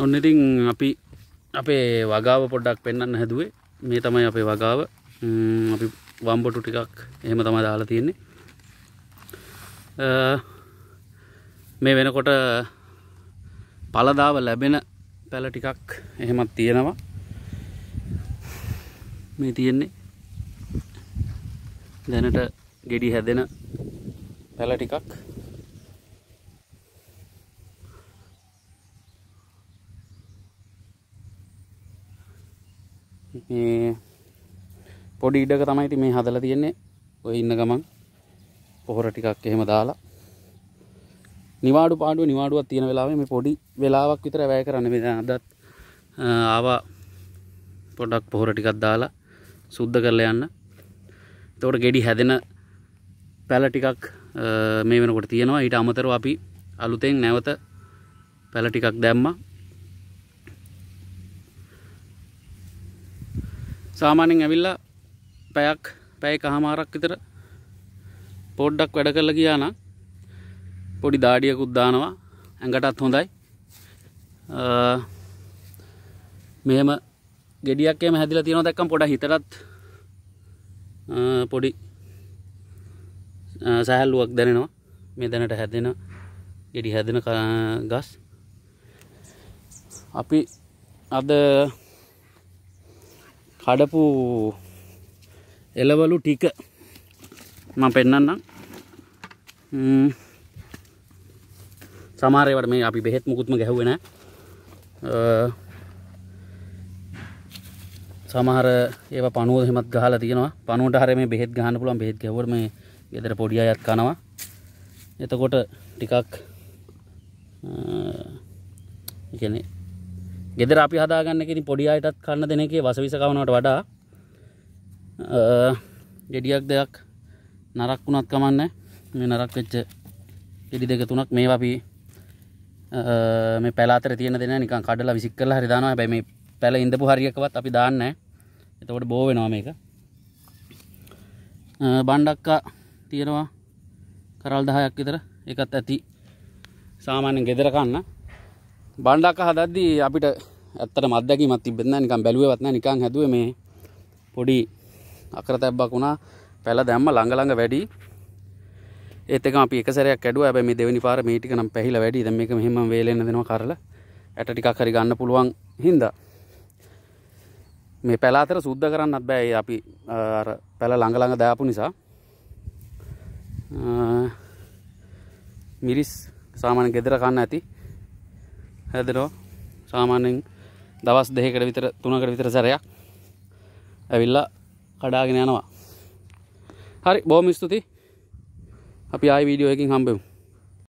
ඔන්න ඉතින් අපි අපේ වගාව පොඩ්ඩක් පෙන්වන්න හැදුවේ මේ තමයි අපේ වගාව අපි වම්බොටු ටිකක් එහෙම තමයි දාලා තියෙන්නේ මේ වෙනකොට පළදාව ලැබෙන පැල ටිකක් එහෙමත් තියෙනවා මේ තියෙන්නේ දැනට ගෙඩි හැදෙන පැල ටිකක් මේ පොඩි ඉඩක තමයි ඉතින් මේ හදලා තියෙන්නේ ඔය ඉන්න ගමන් පොහොර ටිකක් එහෙම දාලා නිවාඩු පාඩුව නිවාඩුවක් තියෙන වෙලාවේ මේ පොඩි වෙලාවක් විතර වැය කරන්න මේ දැන් අදත් ආවා පොඩක් පොහොර ටිකක් දාලා සුද්ධ කරලා යන්න එතකොට ගෙඩි හැදෙන පැල ටිකක් මේ වෙනකොට තියෙනවා ඊට අමතරව අපි අලුතෙන් නැවත පැල ටිකක් දැම්මා සාමාන්‍යයෙන් ඇවිල්ලා පැයක් පැයක හමාරක් විතර පොඩ්ඩක් වැඩ කරලා ගියා නම් පොඩි දාඩියකුත් දානවා ඇඟටත් හොඳයි මෙහෙම ගෙඩියක් එහෙම හැදිලා තියෙනවා දැක්කම පොඩක් හිතටත් පොඩි සහැල්ලුවක් දැනෙනවා මේ දැනට හැදෙන ගෙඩි හැදෙන ගස් අපි අද කඩපු එලවලු ටික මම පෙන්වන්නම් සමහර ඒවාට මේ අපි බෙහෙත් මුකුත්ම ගැහුවේ නැහැ සමහර ඒව පණුව එහෙමත් ගහලා තියෙනවා පණුවට හරිය මේ බෙහෙත් ගහන්න පුළුවන් බෙහෙත් ගැහුවොත් මේ ගෙදර පොඩි අයත් කනවා එතකොට ටිකක් ඒ කියන්නේ ගෙදර අපි හදාගන්න කිරි පොඩි අයටත් කන්න දෙන එකේ වසවිස කවනට වඩා ගෙඩියක් දෙයක් නරක් වුණත් කමන්න මේ නරක් වෙච්ච ගෙඩි දෙක තුනක් මේ අපි මේ පැල අතර තියෙන දෙන නිකන් කඩලා විසික් කරලා හරි දානවා හැබැයි මේ පැල ඉඳපු හරියකවත් අපි දාන්නේ නැහැ එතකොට බෝ වෙනවා මේක බණ්ඩක්කා තියෙනවා කරල් 10ක් විතර ඒකත් ඇති සාමාන්‍යයෙන් ගෙදර කන්න බණ්ඩක් හදද්දි අපිට ඇත්තට මත්දැකීමක් තිබෙන්නේ නැහැ නිකන් බැලුවේවත් නැහැ නිකන් හැදුවේ මේ පොඩි අකරතැබ්බක් වුණා පැල දැම්ම ළඟ ළඟ වැඩි ඒත් එකම අපි එක සැරයක් ඇඩුවා හැබැයි මේ දෙවෙනි පාර මේ ටික නම් පැහිලා වැඩි දැන් මේක මෙහෙම වේලෙන්න දෙනවා කරලා ඇට ටිකක් හරි ගන්න පුළුවන් හින්දා මේ පැල අතර සුද්ධ කරන්නත් බෑ අපි අර පැල ළඟ ළඟ දාපු නිසා මිරිස් සාමාන්‍ය ගෙදර කන්න ඇති හැදෙනවා සාමාන්‍යයෙන් දවස් දෙකකට විතර තුනකට විතර සැරයක් ඇවිල්ලා කඩාගෙන යනවා හරි බොහොම ස්තුතියි අපි ආයි වීඩියෝ එකකින් හම්බෙමු